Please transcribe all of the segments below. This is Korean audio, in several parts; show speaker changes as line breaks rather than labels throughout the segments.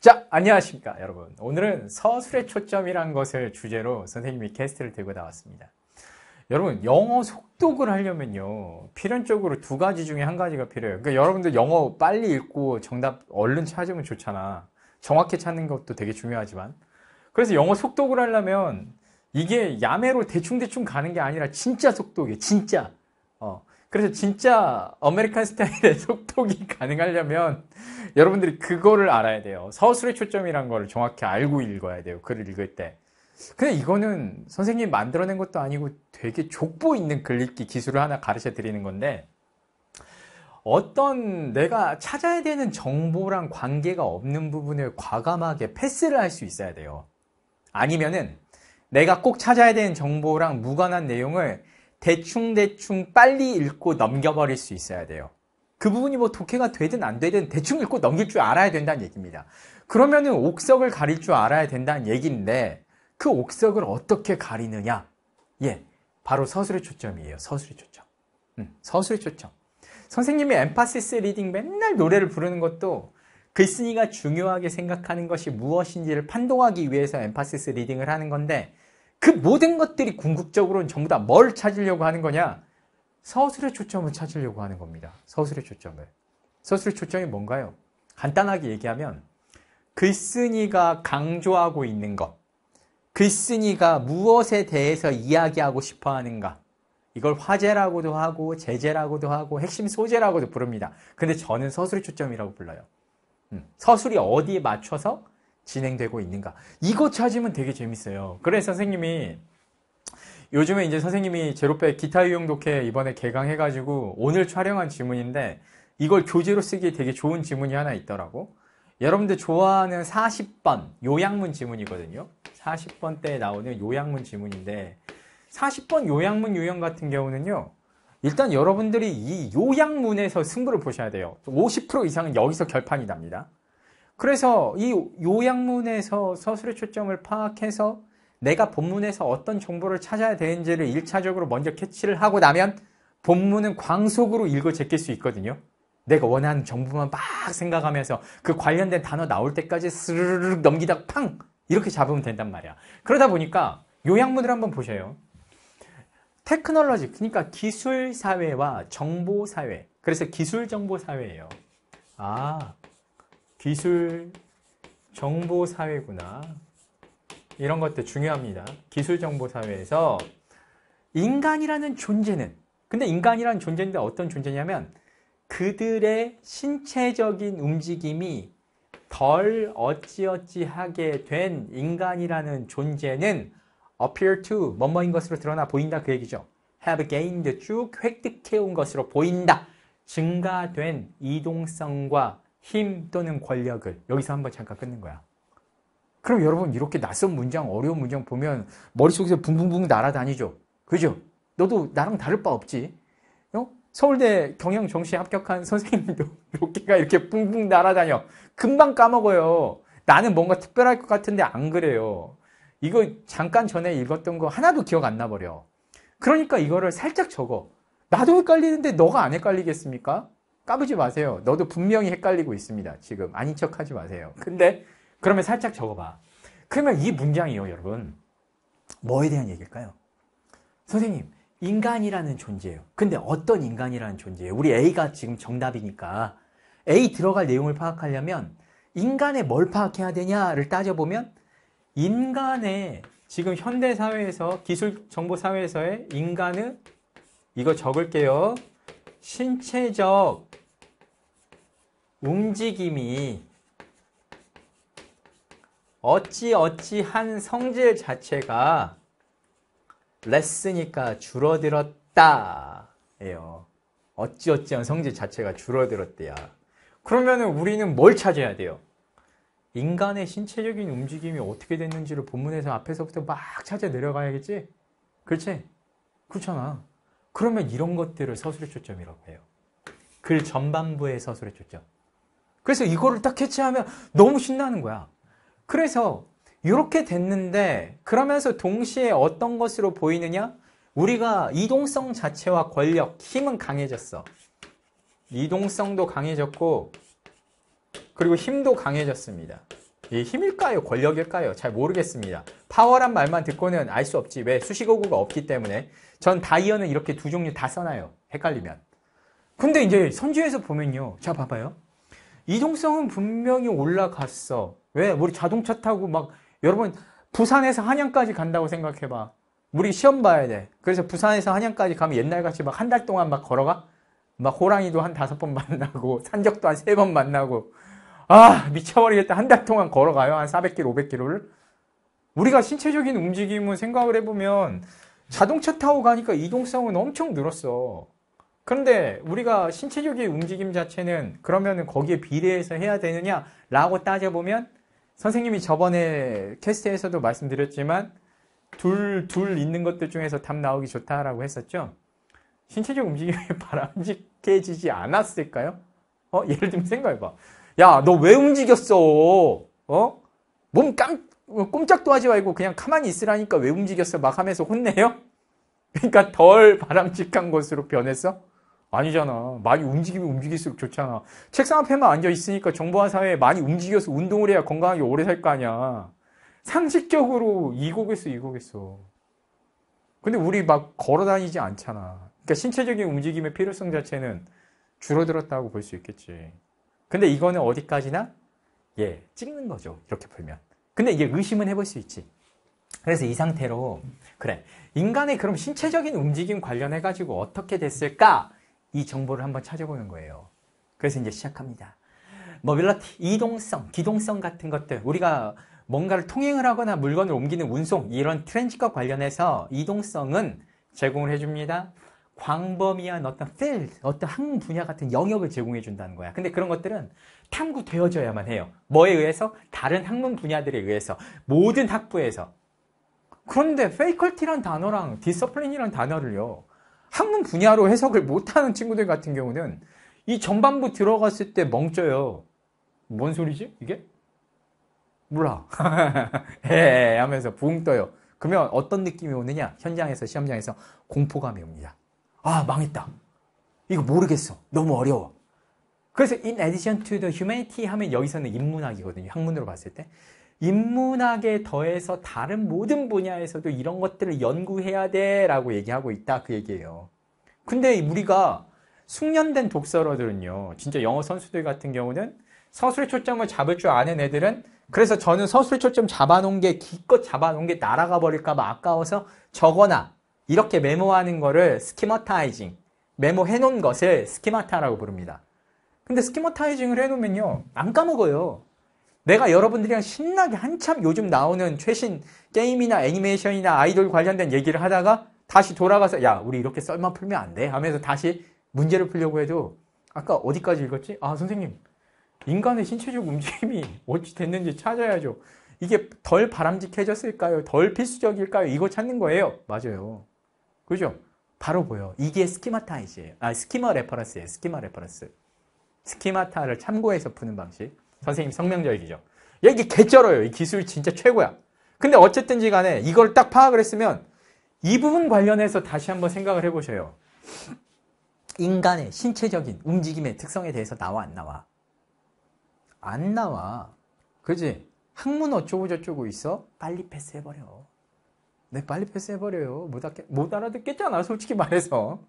자, 안녕하십니까, 여러분. 오늘은 서술의 초점이란 것을 주제로 선생님이 게스트를 들고 나왔습니다. 여러분, 영어 속독을 하려면요. 필연적으로 두 가지 중에 한 가지가 필요해요. 그러니까 여러분들 영어 빨리 읽고 정답 얼른 찾으면 좋잖아. 정확히 찾는 것도 되게 중요하지만. 그래서 영어 속독을 하려면 이게 야매로 대충대충 가는 게 아니라 진짜 속독이에요. 진짜. 어. 그래서 진짜 아메리칸 스타일의 속독이 가능하려면 여러분들이 그거를 알아야 돼요. 서술의 초점이란 걸 정확히 알고 읽어야 돼요. 글을 읽을 때. 근데 이거는 선생님이 만들어낸 것도 아니고 되게 족보 있는 글읽기 기술을 하나 가르쳐 드리는 건데 어떤 내가 찾아야 되는 정보랑 관계가 없는 부분을 과감하게 패스를 할 수 있어야 돼요. 아니면은 내가 꼭 찾아야 되는 정보랑 무관한 내용을 대충대충 빨리 읽고 넘겨버릴 수 있어야 돼요. 그 부분이 뭐 독해가 되든 안 되든 대충 읽고 넘길 줄 알아야 된다는 얘기입니다. 그러면은 옥석을 가릴 줄 알아야 된다는 얘기인데 그 옥석을 어떻게 가리느냐? 예, 바로 서술의 초점이에요. 서술의 초점. 음, 서술의 초점. 선생님이 엠파시스 리딩 맨날 노래를 부르는 것도 글쓴이가 그 중요하게 생각하는 것이 무엇인지를 판독하기 위해서 엠파시스 리딩을 하는 건데 그 모든 것들이 궁극적으로는 전부 다 뭘 찾으려고 하는 거냐? 서술의 초점을 찾으려고 하는 겁니다. 서술의 초점을. 서술의 초점이 뭔가요? 간단하게 얘기하면 글쓴이가 강조하고 있는 것, 글쓴이가 무엇에 대해서 이야기하고 싶어 하는가. 이걸 화제라고도 하고 제재라고도 하고 핵심 소재라고도 부릅니다. 근데 저는 서술의 초점이라고 불러요. 음, 서술이 어디에 맞춰서 진행되고 있는가. 이거 찾으면 되게 재밌어요. 그래서 선생님이 요즘에 이제 선생님이 제로백 기타 유형 독해 이번에 개강해가지고 오늘 촬영한 지문인데 이걸 교재로 쓰기 되게 좋은 지문이 하나 있더라고. 여러분들 좋아하는 40번 요양문 지문이거든요. 40번 때 나오는 요양문 지문인데 40번 요양문 유형 같은 경우는요. 일단 여러분들이 이 요양문에서 승부를 보셔야 돼요. 50% 이상은 여기서 결판이 납니다. 그래서 이 요양문에서 서술의 초점을 파악해서 내가 본문에서 어떤 정보를 찾아야 되는지를 1차적으로 먼저 캐치를 하고 나면 본문은 광속으로 읽어 제낄 수 있거든요. 내가 원하는 정보만 막 생각하면서 그 관련된 단어 나올 때까지 스르륵 넘기다 팡! 이렇게 잡으면 된단 말이야. 그러다 보니까 요양문을 한번 보셔요 테크놀로지, 그러니까 기술사회와 정보사회. 그래서 기술정보사회예요. 아, 기술 정보 사회구나. 이런 것들 중요합니다. 기술 정보 사회에서 인간이라는 존재는 근데 인간이라는 존재인데 어떤 존재냐면 그들의 신체적인 움직임이 덜 어찌어찌하게 된 인간이라는 존재는 appear to 뭐뭐인 것으로 드러나 보인다 그 얘기죠. have gained 쭉 획득해온 것으로 보인다. 증가된 이동성과 힘 또는 권력을 여기서 한번 잠깐 끊는 거야. 그럼 여러분 이렇게 낯선 문장, 어려운 문장 보면 머릿속에서 붕붕붕 날아다니죠. 그죠? 너도 나랑 다를 바 없지. 어? 서울대 경영정시에 합격한 선생님도 로키가 이렇게 붕붕 날아다녀. 금방 까먹어요. 나는 뭔가 특별할 것 같은데 안 그래요. 이거 잠깐 전에 읽었던 거 하나도 기억 안 나버려. 그러니까 이거를 살짝 적어. 나도 헷갈리는데 너가 안 헷갈리겠습니까? 까부지 마세요. 너도 분명히 헷갈리고 있습니다. 지금 아닌 척 하지 마세요. 근데 그러면 살짝 적어봐. 그러면 이 문장이요, 여러분. 뭐에 대한 얘기일까요? 선생님, 인간이라는 존재예요. 근데 어떤 인간이라는 존재예요? 우리 A가 지금 정답이니까 A 들어갈 내용을 파악하려면 인간의 뭘 파악해야 되냐를 따져보면 인간의 지금 현대 사회에서 기술 정보 사회에서의 인간은 이거 적을게요. 신체적 움직임이 어찌어찌한 성질 자체가 레스니까 줄어들었다. 예요. 어찌어찌한 성질 자체가 줄어들었대요. 그러면 우리는 뭘 찾아야 돼요? 인간의 신체적인 움직임이 어떻게 됐는지를 본문에서 앞에서부터 막 찾아 내려가야겠지? 그렇지? 그렇잖아. 그러면 이런 것들을 서술의 초점이라고 해요. 글 전반부의 서술의 초점. 그래서 이거를 딱 캐치하면 너무 신나는 거야. 그래서 이렇게 됐는데 그러면서 동시에 어떤 것으로 보이느냐? 우리가 이동성 자체와 권력, 힘은 강해졌어. 이동성도 강해졌고 그리고 힘도 강해졌습니다. 이 힘일까요? 권력일까요? 잘 모르겠습니다. 파워란 말만 듣고는 알 수 없지. 왜? 수식어구가 없기 때문에. 전 다이어는 이렇게 두 종류 다 써놔요. 헷갈리면. 근데 이제 선지에서 보면요. 자, 봐봐요. 이동성은 분명히 올라갔어. 왜? 우리 자동차 타고 막 여러분 부산에서 한양까지 간다고 생각해봐. 우리 시험 봐야 돼. 그래서 부산에서 한양까지 가면 옛날같이 막 한 달 동안 막 걸어가? 막 호랑이도 한 다섯 번 만나고 산적도 한 세 번 만나고 아 미쳐버리겠다. 한 달 동안 걸어가요. 한 400km, 500km를. 우리가 신체적인 움직임을 생각을 해보면 자동차 타고 가니까 이동성은 엄청 늘었어. 그런데 우리가 신체적인 움직임 자체는 그러면 거기에 비례해서 해야 되느냐라고 따져보면 선생님이 저번에 캐스트에서도 말씀드렸지만 둘, 둘 있는 것들 중에서 답 나오기 좋다라고 했었죠. 신체적 움직임이 바람직해지지 않았을까요? 어, 예를 들면 생각해봐. 야, 너 왜 움직였어? 어? 몸 깜, 꼼짝도 하지 말고 그냥 가만히 있으라니까 왜 움직였어? 막 하면서 혼내요? 그러니까 덜 바람직한 것으로 변했어? 아니잖아. 많이 움직이면 움직일수록 좋잖아. 책상 앞에만 앉아 있으니까 정보화 사회에 많이 움직여서 운동을 해야 건강하게 오래 살 거 아니야. 상식적으로 이거겠어, 이거겠어. 근데 우리 막 걸어 다니지 않잖아. 그러니까 신체적인 움직임의 필요성 자체는 줄어들었다고 볼 수 있겠지. 근데 이거는 어디까지나 예, 찍는 거죠. 이렇게 풀면. 근데 이게 의심은 해볼 수 있지. 그래서 이 상태로 그래 인간의 그럼 신체적인 움직임 관련해 가지고 어떻게 됐을까 이 정보를 한번 찾아보는 거예요. 그래서 이제 시작합니다. 모빌러티, 이동성, 기동성 같은 것들 우리가 뭔가를 통행을 하거나 물건을 옮기는 운송 이런 트렌지과 관련해서 이동성은 제공을 해줍니다. 광범위한 어떤 필드, 어떤 한 분야 같은 영역을 제공해 준다는 거야. 근데 그런 것들은 탐구되어져야만 해요. 뭐에 의해서? 다른 학문 분야들에 의해서. 모든 학부에서. 그런데 페이컬티란 단어랑 디서플린이란 단어를요. 학문 분야로 해석을 못하는 친구들 같은 경우는 이 전반부 들어갔을 때 멍쪄요. 뭔 소리지? 이게? 몰라. 에 예, 예, 예, 하면서 붕 떠요. 그러면 어떤 느낌이 오느냐? 현장에서, 시험장에서 공포감이 옵니다. 아, 망했다. 이거 모르겠어. 너무 어려워. 그래서 in addition to the humanity 하면 여기서는 인문학이거든요. 학문으로 봤을 때. 인문학에 더해서 다른 모든 분야에서도 이런 것들을 연구해야 돼 라고 얘기하고 있다 그 얘기예요. 근데 우리가 숙련된 독서러들은요. 진짜 영어 선수들 같은 경우는 서술의 초점을 잡을 줄 아는 애들은 그래서 저는 서술 초점 잡아놓은 게 기껏 잡아놓은 게 날아가 버릴까봐 아까워서 적어놔 이렇게 메모하는 거를 스키머타이징 메모해놓은 것을 스키마타라고 부릅니다. 근데 스키머타이징을 해놓으면요. 안 까먹어요. 내가 여러분들이랑 신나게 한참 요즘 나오는 최신 게임이나 애니메이션이나 아이돌 관련된 얘기를 하다가 다시 돌아가서 야 우리 이렇게 썰만 풀면 안돼 하면서 다시 문제를 풀려고 해도 아까 어디까지 읽었지? 아 선생님 인간의 신체적 움직임이 어찌 됐는지 찾아야죠. 이게 덜 바람직해졌을까요? 덜 필수적일까요? 이거 찾는 거예요. 맞아요. 그죠? 바로 보여. 이게 스키마타이즈예요. 아 스키마 레퍼런스예요. 스키마 레퍼런스. 스키마타를 참고해서 푸는 방식. 선생님 성명절기죠. 여기 개쩔어요. 이 기술 진짜 최고야. 근데 어쨌든지 간에 이걸 딱 파악을 했으면 이 부분 관련해서 다시 한번 생각을 해보셔요. 인간의 신체적인 움직임의 특성에 대해서 나와 안 나와? 안 나와. 그지? 학문 어쩌고 저쩌고 있어? 빨리 패스해버려. 네, 빨리 패스해버려요. 못, 알아듣, 못 알아듣겠잖아, 솔직히 말해서.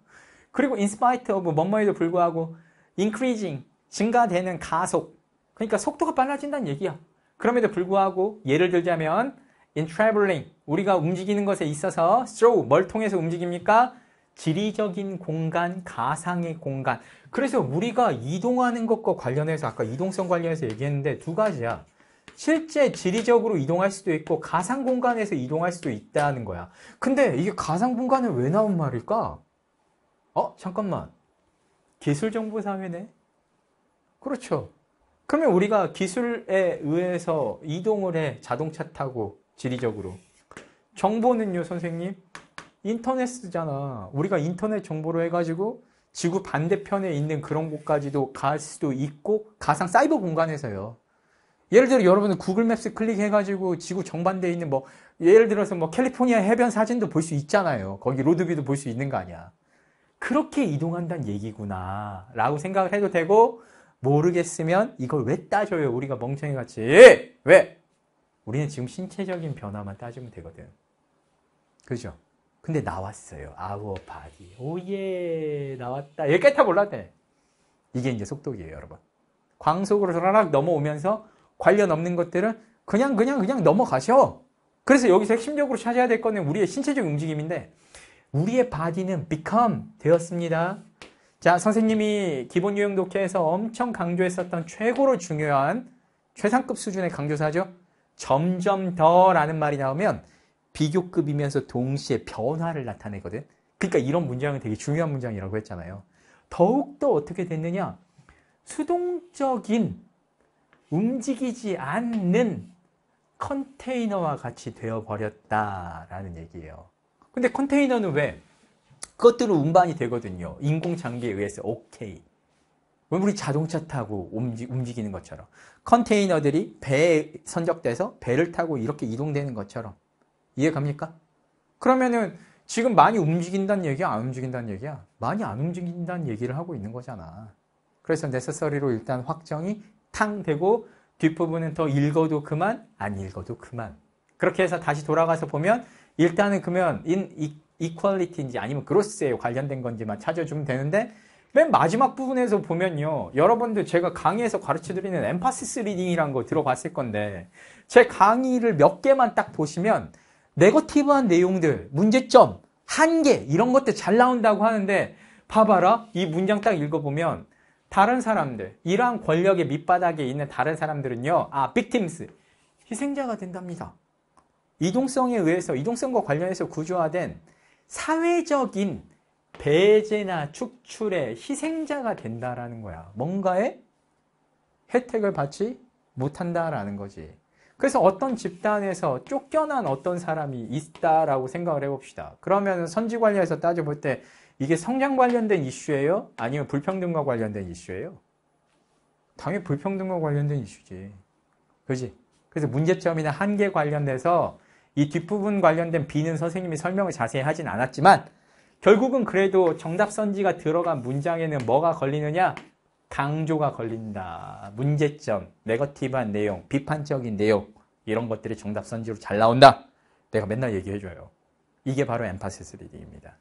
그리고 인스파이트 오브 뭔뭐에도 불구하고 increasing, 증가되는 가속, 그러니까 속도가 빨라진다는 얘기야. 그럼에도 불구하고 예를 들자면 in traveling 우리가 움직이는 것에 있어서 t h r o u g 뭘 통해서 움직입니까? 지리적인 공간, 가상의 공간. 그래서 우리가 이동하는 것과 관련해서 아까 이동성 관련해서 얘기했는데 두 가지야. 실제 지리적으로 이동할 수도 있고 가상 공간에서 이동할 수도 있다는 거야. 근데 이게 가상 공간은 왜 나온 말일까? 어, 잠깐만. 기술 정보 사회네. 그렇죠. 그러면 우리가 기술에 의해서 이동을 해 자동차 타고 지리적으로 정보는요 선생님 인터넷이잖아 우리가 인터넷 정보로 해가지고 지구 반대편에 있는 그런 곳까지도 갈 수도 있고 가상 사이버 공간에서요 예를 들어 여러분은 구글 맵스 클릭해가지고 지구 정반대에 있는 뭐 예를 들어서 뭐 캘리포니아 해변 사진도 볼 수 있잖아요 거기 로드뷰도 볼 수 있는 거 아니야 그렇게 이동한다는 얘기구나 라고 생각을 해도 되고 모르겠으면 이걸 왜 따져요? 우리가 멍청이 같이. 왜? 우리는 지금 신체적인 변화만 따지면 되거든. 그죠? 근데 나왔어요. 아워 바디. 오예, 나왔다. 여기까지 다 몰랐네. 이게 이제 속독이에요, 여러분. 광속으로 전락 넘어오면서 관련 없는 것들은 그냥, 그냥, 그냥 넘어가셔. 그래서 여기서 핵심적으로 찾아야 될 거는 우리의 신체적 움직임인데, 우리의 바디는 become 되었습니다. 자, 선생님이 기본 유형 독해에서 엄청 강조했었던 최고로 중요한 최상급 수준의 강조사죠. 점점 더 라는 말이 나오면 비교급이면서 동시에 변화를 나타내거든. 그러니까 이런 문장은 되게 중요한 문장이라고 했잖아요. 더욱더 어떻게 됐느냐? 수동적인 움직이지 않는 컨테이너와 같이 되어버렸다라는 얘기예요. 근데 컨테이너는 왜? 그것들은 운반이 되거든요. 인공장비에 의해서 오케이. 우리 자동차 타고 움직이는 것처럼 컨테이너들이 배에 선적돼서 배를 타고 이렇게 이동되는 것처럼 이해갑니까? 그러면은 지금 많이 움직인다는 얘기야? 안 움직인다는 얘기야? 많이 안 움직인다는 얘기를 하고 있는 거잖아. 그래서 네세서리로 일단 확정이 탕 되고 뒷부분은 더 읽어도 그만, 안 읽어도 그만. 그렇게 해서 다시 돌아가서 보면 일단은 그러면 인, 이, 이퀄리티인지 아니면 그로스에 관련된 건지만 찾아주면 되는데 맨 마지막 부분에서 보면요. 여러분들 제가 강의에서 가르쳐드리는 엠파시스 리딩이란 거 들어봤을 건데 제 강의를 몇 개만 딱 보시면 네거티브한 내용들, 문제점, 한계 이런 것들 잘 나온다고 하는데 봐봐라 이 문장 딱 읽어보면 다른 사람들 이러한 권력의 밑바닥에 있는 다른 사람들은요 아 빅팀스 희생자가 된답니다 이동성에 의해서 이동성과 관련해서 구조화된 사회적인 배제나 축출의 희생자가 된다라는 거야. 뭔가에 혜택을 받지 못한다라는 거지. 그래서 어떤 집단에서 쫓겨난 어떤 사람이 있다라고 생각을 해봅시다. 그러면 선지 관리에서 따져볼 때 이게 성장 관련된 이슈예요? 아니면 불평등과 관련된 이슈예요? 당연히 불평등과 관련된 이슈지. 그지? 그래서 문제점이나 한계 관련돼서 이 뒷부분 관련된 비는 선생님이 설명을 자세히 하진 않았지만 결국은 그래도 정답 선지가 들어간 문장에는 뭐가 걸리느냐? 강조가 걸린다. 문제점, 네거티브한 내용, 비판적인 내용 이런 것들이 정답 선지로 잘 나온다. 내가 맨날 얘기해줘요. 이게 바로 엠파시스 리딩입니다.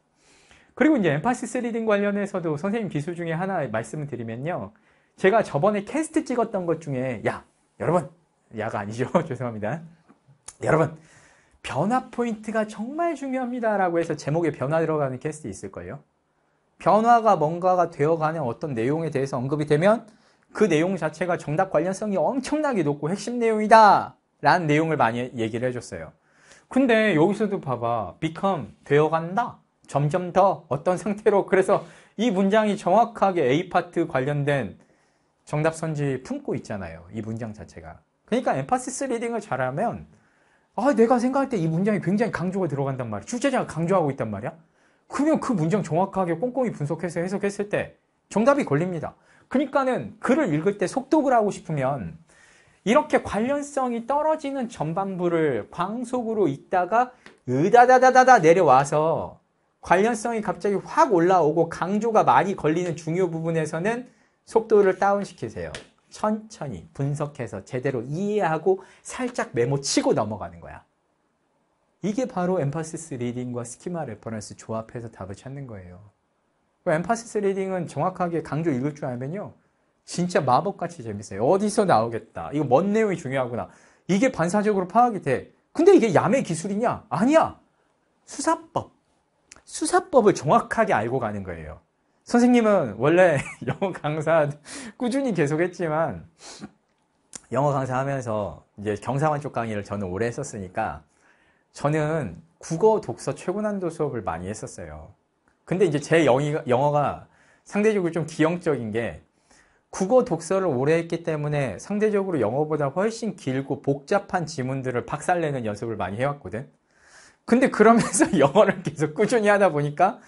그리고 이제 엠파시스 리딩 관련해서도 선생님 기술 중에 하나 말씀을 드리면요. 제가 저번에 캐스트 찍었던 것 중에 야 여러분 야가 아니죠 죄송합니다. 여러분 변화 포인트가 정말 중요합니다. 라고 해서 제목에 변화 들어가는 캐스트 있을 거예요. 변화가 뭔가가 되어가는 어떤 내용에 대해서 언급이 되면 그 내용 자체가 정답 관련성이 엄청나게 높고 핵심 내용이다. 라는 내용을 많이 얘기를 해줬어요. 근데 여기서도 봐봐. become, 되어간다. 점점 더 어떤 상태로. 그래서 이 문장이 정확하게 A파트 관련된 정답 선지 품고 있잖아요. 이 문장 자체가. 그러니까 엠파시스 리딩을 잘하면 아, 내가 생각할 때 이 문장이 굉장히 강조가 들어간단 말이야. 출제자가 강조하고 있단 말이야. 그러면 그 문장 정확하게 꼼꼼히 분석해서 해석했을 때 정답이 걸립니다. 그러니까는 글을 읽을 때 속독을 하고 싶으면 이렇게 관련성이 떨어지는 전반부를 광속으로 읽다가 으다다다다다 내려와서 관련성이 갑자기 확 올라오고 강조가 많이 걸리는 중요 부분에서는 속도를 다운시키세요. 천천히 분석해서 제대로 이해하고 살짝 메모치고 넘어가는 거야. 이게 바로 엠파시스 리딩과 스키마 레퍼런스 조합해서 답을 찾는 거예요. 엠파시스 리딩은 정확하게 강조 읽을 줄 알면요. 진짜 마법같이 재밌어요. 어디서 나오겠다. 이거 뭔 내용이 중요하구나. 이게 반사적으로 파악이 돼. 근데 이게 야매 기술이냐? 아니야. 수사법. 수사법을 정확하게 알고 가는 거예요. 선생님은 원래 영어 강사 꾸준히 계속했지만 영어 강사하면서 이제 경상관쪽 강의를 저는 오래 했었으니까 저는 국어 독서 최고난도 수업을 많이 했었어요. 근데 이제 제 영어가 상대적으로 좀 기형적인 게 국어 독서를 오래 했기 때문에 상대적으로 영어보다 훨씬 길고 복잡한 지문들을 박살내는 연습을 많이 해왔거든. 근데 그러면서 영어를 계속 꾸준히 하다 보니까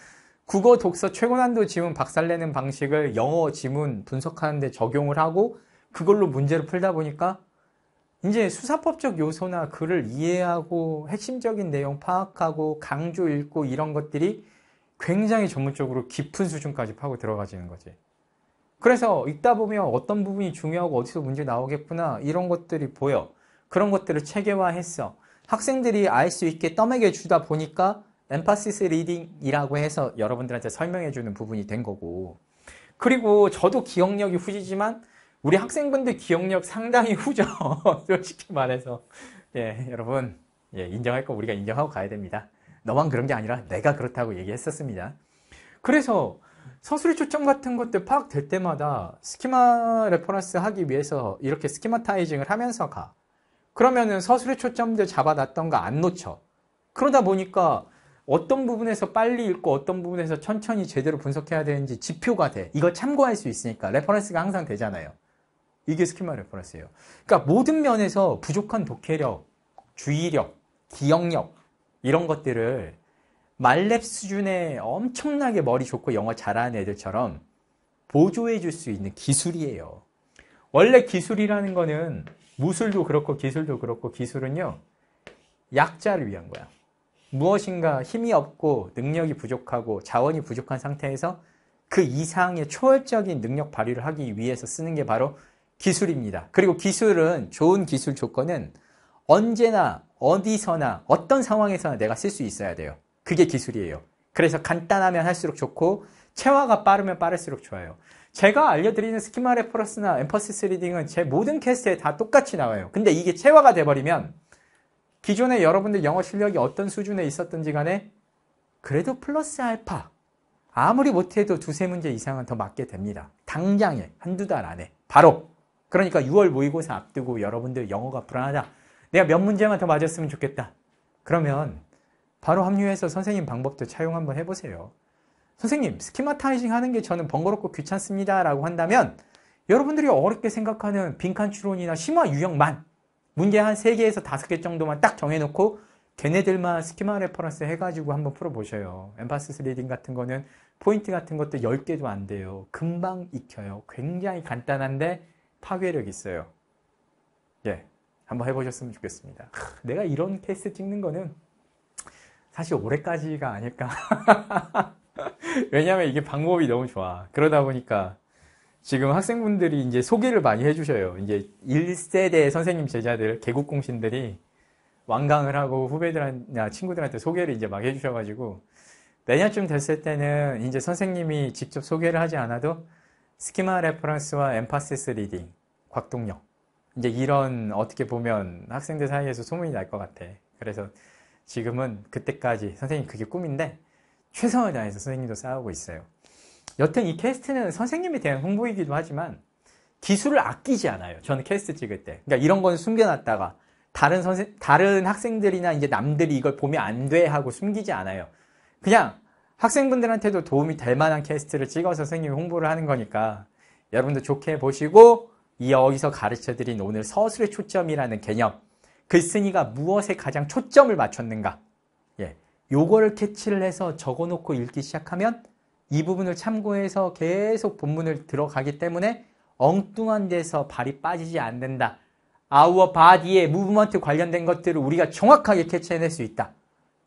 국어 독서 최고난도 지문 박살내는 방식을 영어 지문 분석하는데 적용을 하고 그걸로 문제를 풀다 보니까 이제 수사법적 요소나 글을 이해하고 핵심적인 내용 파악하고 강조 읽고 이런 것들이 굉장히 전문적으로 깊은 수준까지 파고 들어가지는 거지. 그래서 읽다 보면 어떤 부분이 중요하고 어디서 문제 나오겠구나 이런 것들이 보여. 그런 것들을 체계화했어. 학생들이 알 수 있게 떠먹여 주다 보니까 엠파시스 리딩이라고 해서 여러분들한테 설명해 주는 부분이 된 거고 그리고 저도 기억력이 후지지만 우리 학생분들 기억력 상당히 후죠 솔직히 말해서 예 여러분 예 인정할 거 우리가 인정하고 가야 됩니다 너만 그런 게 아니라 내가 그렇다고 얘기했었습니다 그래서 서술의 초점 같은 것들 파악될 때마다 스키마 레퍼런스 하기 위해서 이렇게 스키마타이징을 하면서 가 그러면은 서술의 초점들 잡아놨던 거 안 놓쳐 그러다 보니까 어떤 부분에서 빨리 읽고 어떤 부분에서 천천히 제대로 분석해야 되는지 지표가 돼. 이거 참고할 수 있으니까 레퍼런스가 항상 되잖아요. 이게 스키마 레퍼런스예요. 그러니까 모든 면에서 부족한 독해력, 주의력, 기억력 이런 것들을 말랩 수준의 엄청나게 머리 좋고 영어 잘하는 애들처럼 보조해 줄 수 있는 기술이에요. 원래 기술이라는 거는 무술도 그렇고 기술도 그렇고 기술은요. 약자를 위한 거야. 무엇인가 힘이 없고 능력이 부족하고 자원이 부족한 상태에서 그 이상의 초월적인 능력 발휘를 하기 위해서 쓰는 게 바로 기술입니다. 그리고 기술은 좋은 기술 조건은 언제나 어디서나 어떤 상황에서나 내가 쓸 수 있어야 돼요. 그게 기술이에요. 그래서 간단하면 할수록 좋고 체화가 빠르면 빠를수록 좋아요. 제가 알려드리는 스키마 레퍼러스나 엠퍼시스 리딩은 제 모든 캐스트에 다 똑같이 나와요. 근데 이게 체화가 돼버리면 기존에 여러분들 영어 실력이 어떤 수준에 있었든지 간에 그래도 플러스 알파 아무리 못해도 두세 문제 이상은 더 맞게 됩니다. 당장에 한두 달 안에 바로 그러니까 6월 모의고사 앞두고 여러분들 영어가 불안하다. 내가 몇 문제만 더 맞았으면 좋겠다. 그러면 바로 합류해서 선생님 방법도 차용 한번 해보세요. 선생님 스키마타이징 하는 게 저는 번거롭고 귀찮습니다 라고 한다면 여러분들이 어렵게 생각하는 빈칸 추론이나 심화 유형만 문제 한 3개에서 5개 정도만 딱 정해놓고 걔네들만 스키마 레퍼런스 해가지고 한번 풀어보셔요. 엠파시스 리딩 같은 거는 포인트 같은 것도 10개도 안 돼요. 금방 익혀요. 굉장히 간단한데 파괴력 있어요. 예. 한번 해보셨으면 좋겠습니다. 내가 이런 케이스 찍는 거는 사실 올해까지가 아닐까. 왜냐면 이게 방법이 너무 좋아. 그러다 보니까 지금 학생분들이 이제 소개를 많이 해주셔요. 이제 1세대 선생님 제자들, 개국공신들이 완강을 하고 후배들한테, 친구들한테 소개를 이제 막 해주셔가지고 내년쯤 됐을 때는 이제 선생님이 직접 소개를 하지 않아도 스키마 레퍼런스와 엠파시스 리딩, 곽동력 이제 이런 어떻게 보면 학생들 사이에서 소문이 날 것 같아. 그래서 지금은 그때까지 선생님 그게 꿈인데 최선을 다해서 선생님도 싸우고 있어요. 여튼 이 캐스트는 선생님에 대한 홍보이기도 하지만 기술을 아끼지 않아요. 저는 캐스트 찍을 때. 그러니까 이런 건 숨겨놨다가 다른 선생, 다른 학생들이나 이제 남들이 이걸 보면 안 돼 하고 숨기지 않아요. 그냥 학생분들한테도 도움이 될 만한 캐스트를 찍어서 선생님이 홍보를 하는 거니까 여러분도 좋게 보시고 이 여기서 가르쳐드린 오늘 서술의 초점이라는 개념 글쓴이가 그 무엇에 가장 초점을 맞췄는가 예, 요거를 캐치를 해서 적어놓고 읽기 시작하면 이 부분을 참고해서 계속 본문을 들어가기 때문에 엉뚱한 데서 발이 빠지지 않는다. 아우어 바디의 무브먼트 관련된 것들을 우리가 정확하게 캐치해낼 수 있다.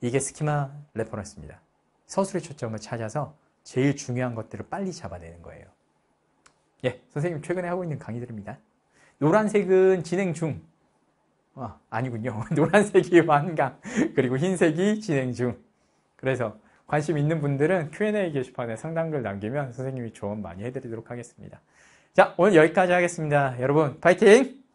이게 스키마 레퍼런스입니다. 서술의 초점을 찾아서 제일 중요한 것들을 빨리 잡아내는 거예요. 예, 선생님 최근에 하고 있는 강의들입니다. 노란색은 진행 중. 아, 아니군요. 노란색이 완강. 그리고 흰색이 진행 중. 그래서 관심 있는 분들은 Q&A 게시판에 상담글 남기면 선생님이 조언 많이 해드리도록 하겠습니다. 자, 오늘 여기까지 하겠습니다. 여러분, 파이팅!